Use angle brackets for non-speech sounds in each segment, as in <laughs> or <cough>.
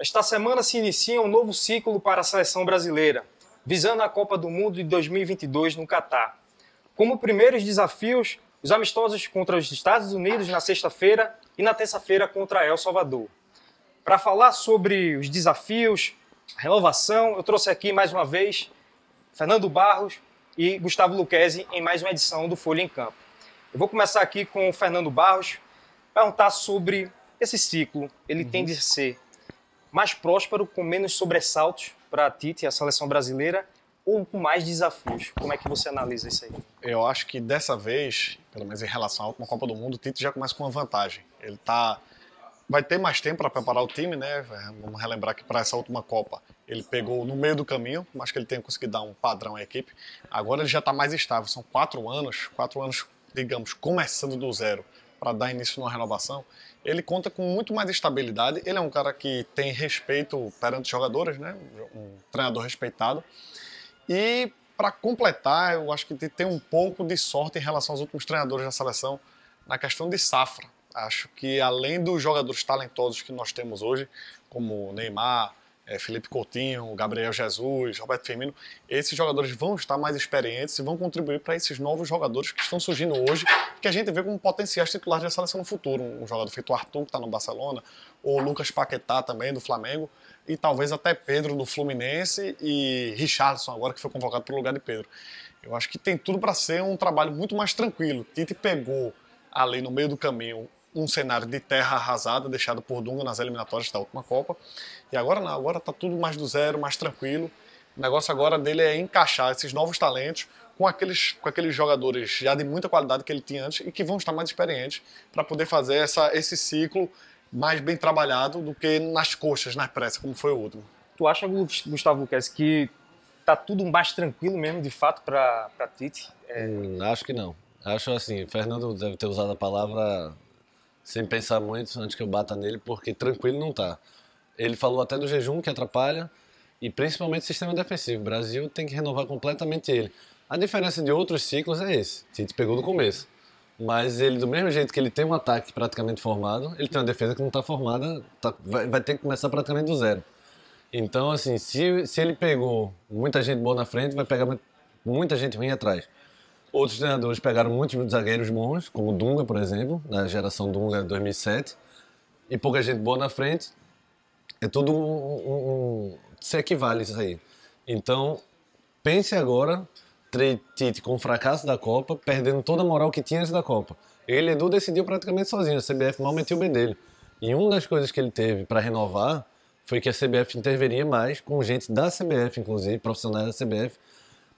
Esta semana se inicia um novo ciclo para a seleção brasileira, visando a Copa do Mundo de 2022 no Catar. Como primeiros desafios, os amistosos contra os Estados Unidos na sexta-feira e na terça-feira contra El Salvador. Para falar sobre os desafios, renovação, eu trouxe aqui mais uma vez Fernando Barros e Gustavo Luquezzi em mais uma edição do Folha em Campo. Eu vou começar aqui com o Fernando Barros, perguntar sobre esse ciclo. Ele uhum. tem de ser mais próspero, com menos sobressaltos para a Tite e a seleção brasileira, ou com mais desafios? Como é que você analisa isso aí? Eu acho que dessa vez, pelo menos em relação à última Copa do Mundo, o Tite já começa com uma vantagem. Ele tá vai ter mais tempo para preparar o time, né? Vamos relembrar que para essa última Copa ele pegou no meio do caminho, mas que ele tem conseguido dar um padrão à equipe. Agora ele já está mais estável. São quatro anos, quatro anos, digamos, começando do zero para dar início numa renovação ele conta com muito mais estabilidade. Ele é um cara que tem respeito perante os jogadores, né? Um treinador respeitado. E para completar, eu acho que tem um pouco de sorte em relação aos últimos treinadores da seleção na questão de safra. Acho que além dos jogadores talentosos que nós temos hoje, como Neymar, é, Felipe Coutinho, Gabriel Jesus, Roberto Firmino, esses jogadores vão estar mais experientes e vão contribuir para esses novos jogadores que estão surgindo hoje, que a gente vê como potenciais titulares da seleção no futuro. Um jogador feito Arthur, que está no Barcelona, ou Lucas Paquetá também, do Flamengo, e talvez até Pedro, do Fluminense, e Richardson, agora que foi convocado para o lugar de Pedro. Eu acho que tem tudo para ser um trabalho muito mais tranquilo. Tite pegou ali no meio do caminho um cenário de terra arrasada deixado por Dunga nas eliminatórias da última Copa. E agora não, agora tá tudo mais do zero, mais tranquilo. O negócio agora dele é encaixar esses novos talentos com aqueles, com aqueles jogadores já de muita qualidade que ele tinha antes e que vão estar mais experientes para poder fazer essa, esse ciclo mais bem trabalhado do que nas coxas, na pressa, como foi o último. Tu acha, Gustavo Lucas, que tá tudo mais tranquilo mesmo, de fato, para Tite? É... Hum, acho que não. Acho assim, Fernando deve ter usado a palavra sem pensar muito antes que eu bata nele, porque tranquilo não tá. Ele falou até do jejum que atrapalha e principalmente o sistema defensivo. O Brasil tem que renovar completamente ele. A diferença de outros ciclos é esse. Tite pegou no começo. Mas ele, do mesmo jeito que ele tem um ataque praticamente formado, ele tem uma defesa que não está formada, tá, vai, vai, ter que começar praticamente do zero. Então, assim, se, se ele pegou muita gente boa na frente, vai pegar muita gente ruim atrás. Outros treinadores pegaram muitos zagueiros bons, como Dunga, por exemplo, na geração Dunga 2007, e pouca gente boa na frente. É tudo um, um, um se equivale isso aí. Então, pense agora, Tite com o fracasso da Copa, perdendo toda a moral que tinha antes da Copa. Ele, Edu, decidiu praticamente sozinho, a CBF mal meteu o B dele. E uma das coisas que ele teve para renovar foi que a CBF interviria mais, com gente da CBF, inclusive, profissionais da CBF,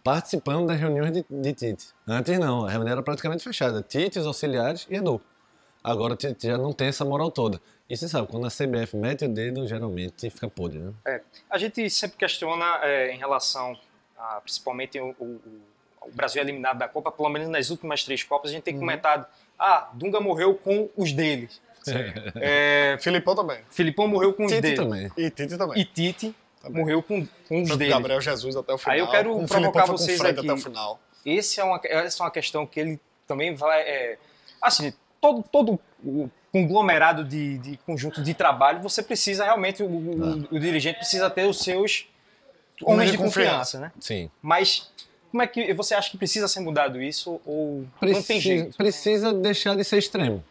participando das reuniões de, de Tite. Antes não, a reunião era praticamente fechada. Tite, os auxiliares e Edu. Agora Tite já não tem essa moral toda. E você sabe, quando a CBF mete o dedo, geralmente fica podre, né? É, a gente sempre questiona é, em relação, a, principalmente, o, o, o, Brasil eliminado da Copa, pelo menos nas últimas três Copas, a gente tem uhum. comentado, ah, Dunga morreu com os deles. <laughs> É, Filipão também. Filipão morreu com Tite os deles. Também. E Tite também. E Tite também. Tá Morreu com, com uns Tanto deles. Gabriel Jesus até o final. Aí eu quero com provocar vocês aqui. Até o final. Esse é uma, essa é uma questão que ele também vai. É, assim, todo, todo o conglomerado de, de conjunto de trabalho, você precisa realmente, o, o, é. o dirigente precisa ter os seus homens de confiança, né? Sim. Mas como é que você acha que precisa ser mudado isso ou não tem jeito? Precisa deixar de ser extremo.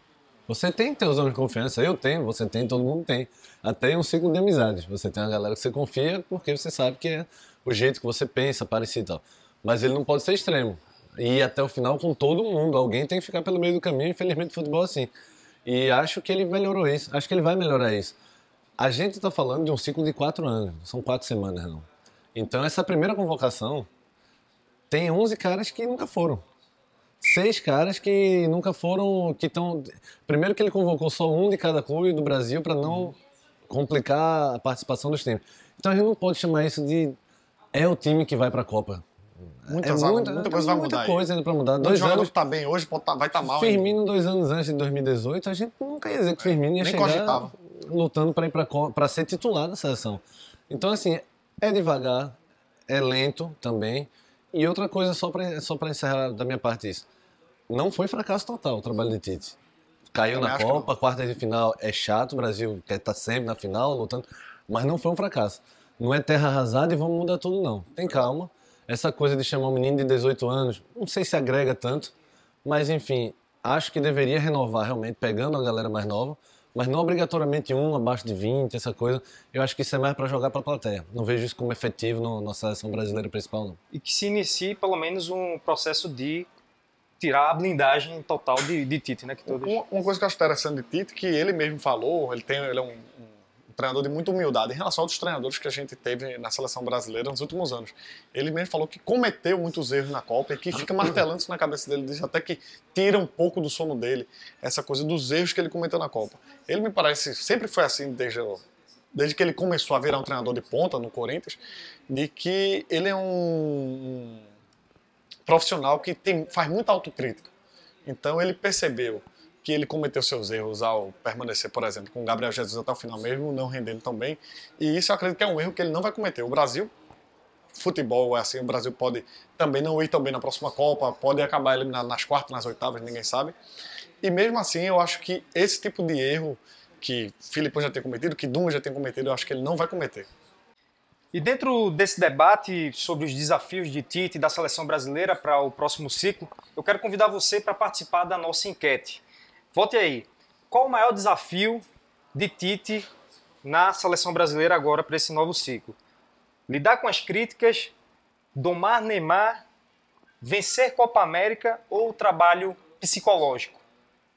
Você tem os homens de confiança, eu tenho, você tem, todo mundo tem. Até um ciclo de amizades. Você tem uma galera que você confia porque você sabe que é o jeito que você pensa, parecido e tal. Mas ele não pode ser extremo. E até o final com todo mundo. Alguém tem que ficar pelo meio do caminho, infelizmente, o futebol é assim. E acho que ele melhorou isso. Acho que ele vai melhorar isso. A gente está falando de um ciclo de quatro anos. São quatro semanas, não. Então, essa primeira convocação tem 11 caras que nunca foram seis caras que nunca foram, que estão. Primeiro que ele convocou só um de cada clube do Brasil para não complicar a participação dos times. Então a gente não pode chamar isso de é o time que vai para a Copa. Muitas, é muita, muita é coisa vai mudar. Muita coisa aí. ainda para mudar. dois anos está bem hoje, pode tá, vai estar tá mal. Firmino ainda. dois anos antes de 2018, a gente nunca ia dizer que é, Firmino ia chegar cogitava. lutando para ir para ser titular da seleção. Então assim é devagar, é lento também. E outra coisa só para só para encerrar da minha parte isso não foi fracasso total o trabalho de Tite. Caiu eu na Copa, que... quarta de final é chato, o Brasil quer estar tá sempre na final, lutando, mas não foi um fracasso. Não é terra arrasada e vamos mudar tudo, não. Tem calma. Essa coisa de chamar um menino de 18 anos, não sei se agrega tanto, mas enfim, acho que deveria renovar realmente, pegando a galera mais nova, mas não obrigatoriamente um abaixo de 20, essa coisa. Eu acho que isso é mais para jogar para a plateia. Não vejo isso como efetivo na nossa seleção brasileira principal, não. E que se inicie pelo menos um processo de tirar a blindagem total de, de Tite, né? Que todos... Uma, uma, coisa que eu acho interessante de Tite, que ele mesmo falou, ele, tem, ele é um, um treinador de muita humildade em relação aos treinadores que a gente teve na seleção brasileira nos últimos anos. Ele mesmo falou que cometeu muitos erros na Copa e que fica martelando isso na cabeça dele, diz até que tira um pouco do sono dele, essa coisa dos erros que ele cometeu na Copa. Ele me parece, sempre foi assim desde desde que ele começou a virar um treinador de ponta no Corinthians, de que ele é um profissional que tem, faz muita autocrítica. Então ele percebeu que ele cometeu seus erros ao permanecer, por exemplo, com o Gabriel Jesus até o final mesmo, não rendendo tão bem. E isso eu acredito que é um erro que ele não vai cometer. O Brasil, futebol é assim, o Brasil pode também não ir tão bem na próxima Copa, pode acabar eliminado nas quartas, nas oitavas, ninguém sabe. E mesmo assim, eu acho que esse tipo de erro que Filipão já tem cometido, que Dunga já tem cometido, eu acho que ele não vai cometer. E dentro desse debate sobre os desafios de Tite e da seleção brasileira para o próximo ciclo, eu quero convidar você para participar da nossa enquete. Volte aí. Qual o maior desafio de Tite na seleção brasileira agora para esse novo ciclo? Lidar com as críticas, domar Neymar, vencer Copa América ou o trabalho psicológico?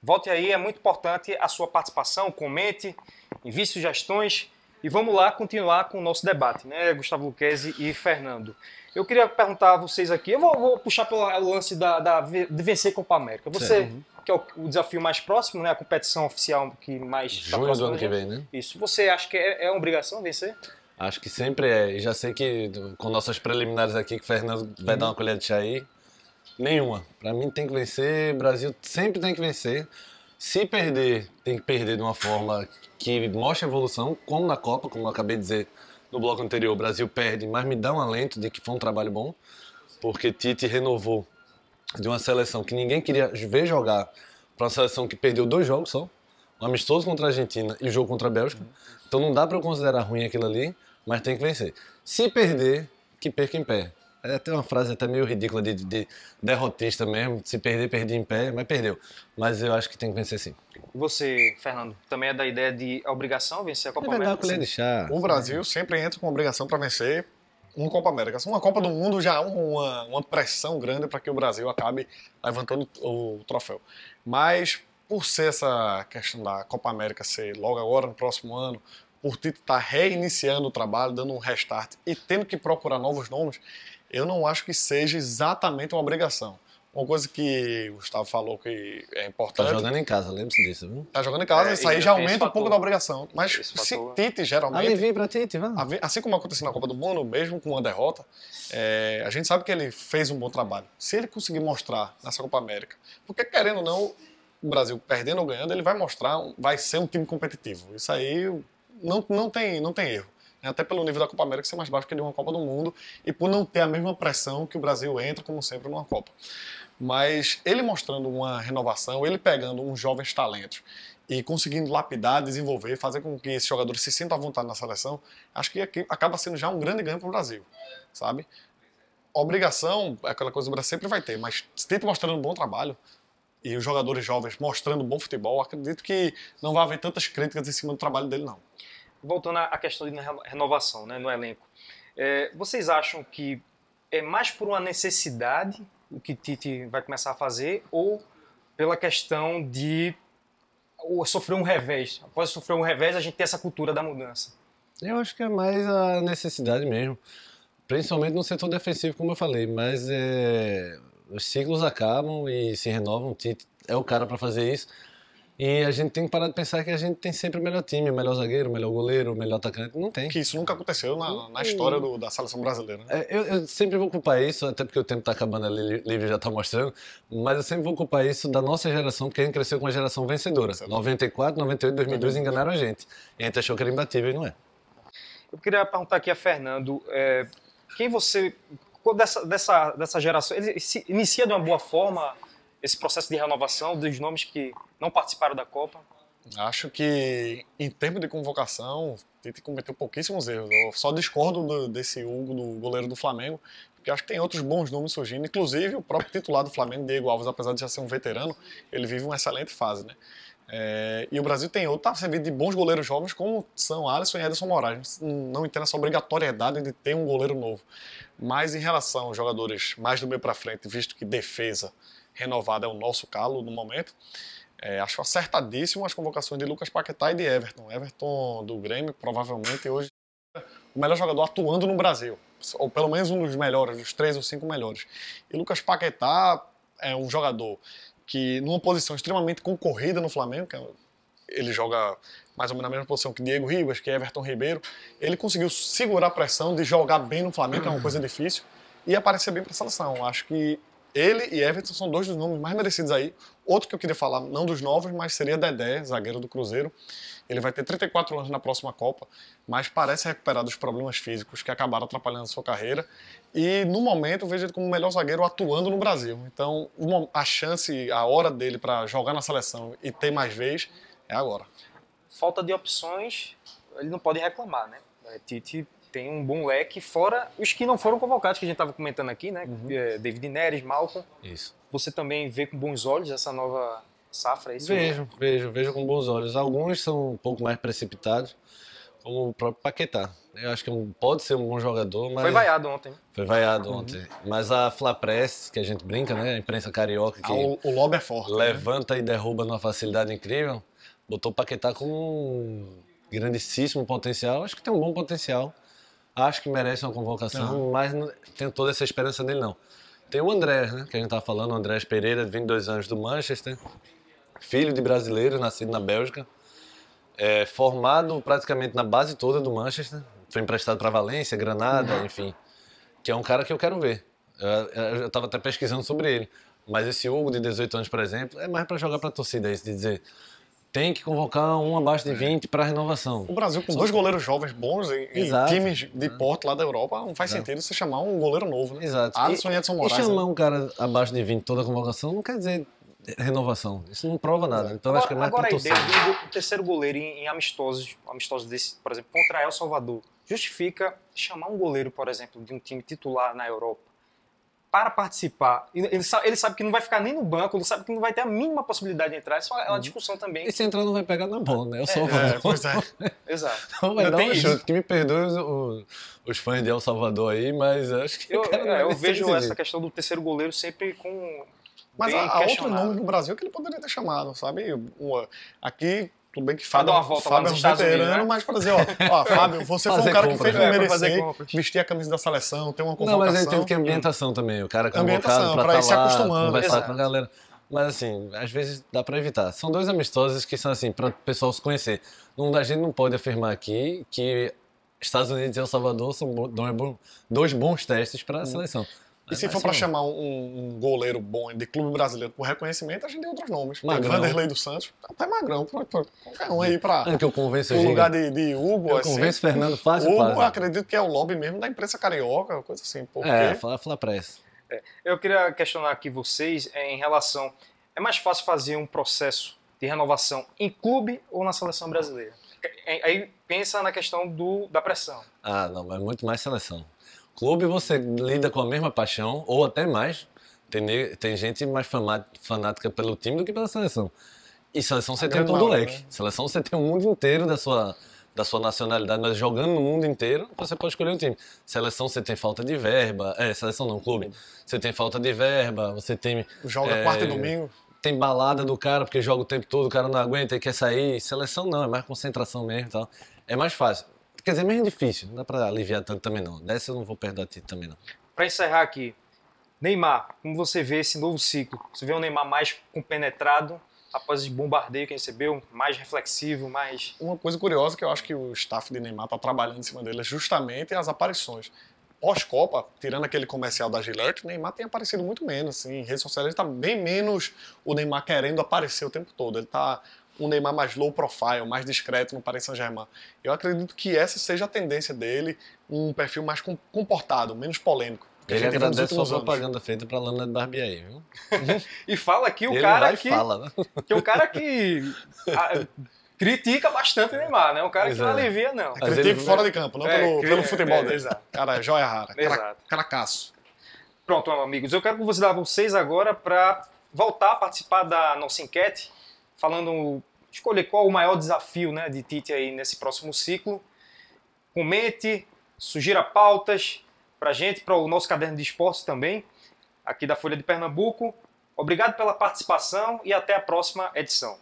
Volte aí, é muito importante a sua participação, comente, envie sugestões e vamos lá continuar com o nosso debate, né, Gustavo Luquezzi e Fernando. Eu queria perguntar a vocês aqui, eu vou, vou puxar pelo lance da, da, de vencer Copa América. Você, uhum. que é o, o, desafio mais próximo, né, a competição oficial que mais... Tá Junho tá do ano que vem, né? Isso. Você acha que é, é uma obrigação vencer? Acho que sempre é. E já sei que com nossas preliminares aqui, que o Fernando vai dar uma uhum. colher de chá aí, nenhuma. Para mim tem que vencer, Brasil sempre tem que vencer. Se perder, tem que perder de uma forma que mostra evolução, como na Copa, como eu acabei de dizer no bloco anterior, o Brasil perde, mas me dá um alento de que foi um trabalho bom, porque Tite renovou de uma seleção que ninguém queria ver jogar para uma seleção que perdeu dois jogos só, um amistoso contra a Argentina e o um jogo contra a Bélgica. Então não dá para eu considerar ruim aquilo ali, mas tem que vencer. Se perder, que perca em pé. É até uma frase até meio ridícula de, de derrotista mesmo, se perder, perdi em pé, mas perdeu. Mas eu acho que tem que vencer sim. Você, Fernando, também é da ideia de obrigação vencer a Copa é verdade, América? Deixar. O Brasil sempre entra com obrigação para vencer uma Copa América. Uma Copa do Mundo já é uma, uma pressão grande para que o Brasil acabe levantando o troféu. Mas por ser essa questão da Copa América ser logo agora, no próximo ano, por Tito estar tá reiniciando o trabalho, dando um restart e tendo que procurar novos nomes, eu não acho que seja exatamente uma obrigação. Uma coisa que o Gustavo falou que é tá importante. Tá jogando em casa, lembra-se disso, viu? Tá jogando em casa, é, isso aí já aumenta um fator. pouco da obrigação. Mas se Tite geralmente. vem pra Tite, vai. Assim como aconteceu na Copa do Mundo, mesmo com uma derrota, é, a gente sabe que ele fez um bom trabalho. Se ele conseguir mostrar nessa Copa América, porque querendo ou não, o Brasil perdendo ou ganhando, ele vai mostrar, vai ser um time competitivo. Isso aí não, não, tem, não tem erro até pelo nível da Copa América ser mais baixo que de uma Copa do Mundo e por não ter a mesma pressão que o Brasil entra, como sempre, numa Copa. Mas ele mostrando uma renovação, ele pegando uns jovens talentos e conseguindo lapidar, desenvolver, fazer com que esses jogadores se sintam à vontade na seleção, acho que acaba sendo já um grande ganho para o Brasil, sabe? Obrigação, é aquela coisa que o Brasil sempre vai ter, mas sempre mostrando um bom trabalho, e os jogadores jovens mostrando bom futebol, acredito que não vai haver tantas críticas em cima do trabalho dele, não voltando à questão de renovação né, no elenco, é, vocês acham que é mais por uma necessidade o que Tite vai começar a fazer ou pela questão de sofrer um revés? Após sofrer um revés, a gente tem essa cultura da mudança. Eu acho que é mais a necessidade mesmo, principalmente no setor defensivo, como eu falei, mas é, os ciclos acabam e se renovam. Tite é o cara para fazer isso. E a gente tem que parar de pensar que a gente tem sempre o melhor time, o melhor zagueiro, o melhor goleiro, o melhor atacante. Não tem. Que isso nunca aconteceu na, na história do, da seleção brasileira. Né? É, eu, eu, sempre vou culpar isso, até porque o tempo está acabando, o livre já está mostrando, mas eu sempre vou culpar isso da nossa geração, porque a gente cresceu com a geração vencedora. Certo. 94, 98, 2002 enganaram a gente. E a gente achou que era imbatível e não é. Eu queria perguntar aqui a Fernando, é, quem você... Dessa, dessa, dessa geração, ele se inicia de uma boa forma esse processo de renovação dos nomes que não participaram da Copa? Acho que em termos de convocação, Tite cometeu pouquíssimos erros. Eu só discordo do, desse Hugo, do goleiro do Flamengo, porque acho que tem outros bons nomes surgindo, inclusive o próprio titular do Flamengo, Diego Alves, apesar de já ser um veterano, ele vive uma excelente fase, né? É, e o Brasil tem outro, tá servindo de bons goleiros jovens, como são Alisson e Ederson Moraes. Não entendo essa obrigatoriedade de ter um goleiro novo. Mas em relação aos jogadores mais do meio para frente, visto que defesa renovada é o nosso calo no momento. É, acho acertadíssimo as convocações de Lucas Paquetá e de Everton. Everton do Grêmio, provavelmente hoje o melhor jogador atuando no Brasil, ou pelo menos um dos melhores, dos três ou cinco melhores. E Lucas Paquetá é um jogador que, numa posição extremamente concorrida no Flamengo, que é ele joga mais ou menos na mesma posição que Diego Ribas, que é Everton Ribeiro, ele conseguiu segurar a pressão de jogar bem no Flamengo, que é uma coisa difícil, e aparecer bem para a seleção. Acho que ele e Everton são dois dos nomes mais merecidos aí. Outro que eu queria falar, não dos novos, mas seria Dedé, zagueiro do Cruzeiro. Ele vai ter 34 anos na próxima Copa, mas parece recuperar dos problemas físicos que acabaram atrapalhando a sua carreira. E no momento eu vejo ele como o melhor zagueiro atuando no Brasil. Então uma, a chance, a hora dele para jogar na seleção e ter mais vez é agora. Falta de opções, ele não pode reclamar, né? É, Tite tem um bom leque, fora os que não foram convocados, que a gente estava comentando aqui, né? Uhum. É, David Neres, Malcolm. Isso. Você também vê com bons olhos essa nova safra? É vejo, mesmo? vejo, vejo com bons olhos. Alguns são um pouco mais precipitados, como o próprio Paquetá. Eu acho que é pode ser um bom jogador, mas... Foi vaiado ontem. Foi vaiado uhum. ontem. Mas a Flapress, que a gente brinca, né? A imprensa carioca que... Ah, o, o é forte. Né? Levanta né? e derruba numa facilidade incrível. Botou o Paquetá com um grandíssimo potencial. Acho que tem um bom potencial. Acho que merece uma convocação, mas não tenho toda essa esperança nele, não. Tem o André, né, que a gente estava falando, o André Pereira, 22 anos do Manchester, filho de brasileiro, nascido na Bélgica, é, formado praticamente na base toda do Manchester, foi emprestado para Valência, Granada, uhum. enfim, que é um cara que eu quero ver. É, é, eu estava até pesquisando sobre ele, mas esse Hugo de 18 anos, por exemplo, é mais para jogar para a torcida, é isso de dizer, tem que convocar um abaixo é. de 20 para renovação. O Brasil com Só dois que... goleiros jovens bons em times de hum. porte lá da Europa, não faz sentido você chamar um goleiro novo, né? Exato. Alisson e, e Edson Moraes. E chamar né? um cara abaixo de 20 toda a convocação não quer dizer renovação. Isso não prova nada. Então agora, acho que é mais Agora aí, David, o terceiro goleiro em, em amistosos, amistosos desse, por exemplo, contra El Salvador, justifica chamar um goleiro, por exemplo, de um time titular na Europa para participar. Ele sabe, ele sabe, que não vai ficar nem no banco, ele sabe que não vai ter a mínima possibilidade de entrar. Isso é uma uhum. discussão também. E se entrar, não vai pegar na bola, né? Eu sou o é, é Pois é. <laughs> Exato. Não vai não dar um chute. Que me perdoe os, os, fãs de El Salvador aí, mas acho que. Eu, cara, é, eu vejo essa jeito. questão do terceiro goleiro sempre com. Mas há outro nome no Brasil que ele poderia ter chamado, sabe? Aqui tudo bem que Fábio, uma volta Fábio é um veterano, Unidos, né? mas para dizer, ó, ó Fábio, <laughs> você foi um cara compras, que fez né? É, merecer, vestir a camisa da seleção, ter uma convocação. Não, mas ele teve que é ambientação também, o cara convocado é para pra ir tá se lá, acostumando. Conversar exato. com a galera. Mas assim, às vezes dá para evitar. São dois amistosos que são assim, pra o pessoal se conhecer. Um, a gente não pode afirmar aqui que Estados Unidos e El Salvador são dois bons testes para a hum. seleção. E se for para assim, chamar um, um, goleiro bom de clube brasileiro por reconhecimento, a gente tem outros nomes. Magrão. Vanderlei do Santos, até Magrão, pra, pra, qualquer um aí para é que eu convenço, o lugar de, de Hugo. Eu assim. convenço Fernando fácil, Hugo, fácil. acredito que é o lobby mesmo da imprensa carioca, coisa assim. Porque... É, fala, fala pra essa. É, eu queria questionar aqui vocês em relação... É mais fácil fazer um processo de renovação em clube ou na seleção brasileira? É, é, aí pensa na questão do, da pressão. Ah, não, é muito mais seleção. Clube você lida com a mesma paixão, ou até mais. Tem, tem gente mais fanática pelo time do que pela seleção. E seleção você a ah, tem todo o né? leque. Né? Seleção você tem o mundo inteiro da sua, da sua nacionalidade, mas jogando no mundo inteiro, você pode escolher um time. Seleção você tem falta de verba. É, seleção não, clube. Você tem falta de verba, você tem. Joga é, quarta e é, domingo. Tem balada do cara, porque joga o tempo todo, o cara não aguenta e quer sair. Seleção não, é mais concentração mesmo e tal. É mais fácil. Quer dizer, é menos difícil, não dá para aliviar tanto também não. Dessa eu não vou perder a ti também não. Para encerrar aqui, Neymar, como você vê esse novo ciclo? Você vê um Neymar mais compenetrado após o bombardeio que recebeu, mais reflexivo, mais... Uma coisa curiosa que eu acho que o staff de Neymar está trabalhando em cima dele é justamente as aparições pós-Copa, tirando aquele comercial da Gillette, o Neymar tem aparecido muito menos. Assim, em redes sociais ele está bem menos o Neymar querendo aparecer o tempo todo. Ele está um Neymar mais low profile, mais discreto no Paris Saint-Germain. Eu acredito que essa seja a tendência dele, um perfil mais comportado, menos polêmico. Ele agradece sua propaganda feita para Lana Barbieri, viu? <laughs> e fala aqui o Ele cara que fala, né? que é um cara que <laughs> a, critica bastante o Neymar, né? Um cara que não é. alivia não. É, critica fora de campo, não é, pelo, cri... pelo futebol é, dele. Exato. Cara, joia rara, cara, caracaço. Pronto, amigos, eu quero que você dá vocês agora para voltar a participar da nossa enquete falando, escolher qual o maior desafio né, de Tite aí nesse próximo ciclo. Comente, sugira pautas para a gente, para o nosso caderno de esportes também, aqui da Folha de Pernambuco. Obrigado pela participação e até a próxima edição.